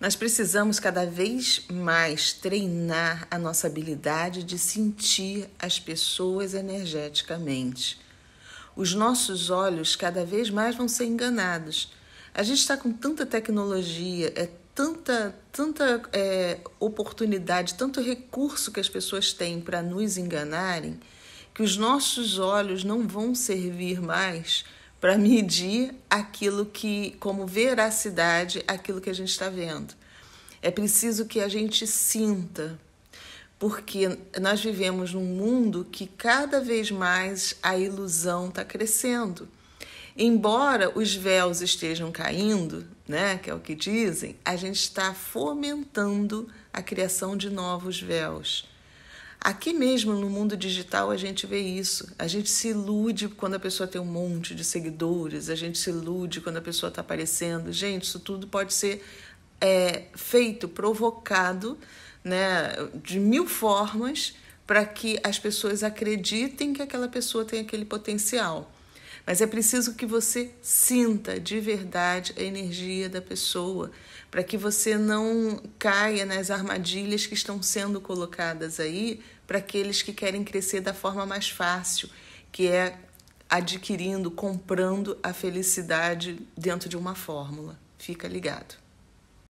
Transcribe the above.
Nós precisamos cada vez mais treinar a nossa habilidade de sentir as pessoas energeticamente. Os nossos olhos cada vez mais vão ser enganados. A gente está com tanta tecnologia, é tanta, tanta é, oportunidade, tanto recurso que as pessoas têm para nos enganarem, que os nossos olhos não vão servir mais para medir aquilo que, como veracidade, aquilo que a gente está vendo. É preciso que a gente sinta, porque nós vivemos num mundo que cada vez mais a ilusão está crescendo. Embora os véus estejam caindo, né, que é o que dizem, a gente está fomentando a criação de novos véus. Aqui mesmo no mundo digital a gente vê isso. A gente se ilude quando a pessoa tem um monte de seguidores, a gente se ilude quando a pessoa está aparecendo. Gente, isso tudo pode ser é, feito, provocado, né, de mil formas para que as pessoas acreditem que aquela pessoa tem aquele potencial. Mas é preciso que você sinta de verdade a energia da pessoa, para que você não caia nas armadilhas que estão sendo colocadas aí para aqueles que querem crescer da forma mais fácil, que é adquirindo, comprando a felicidade dentro de uma fórmula. Fica ligado.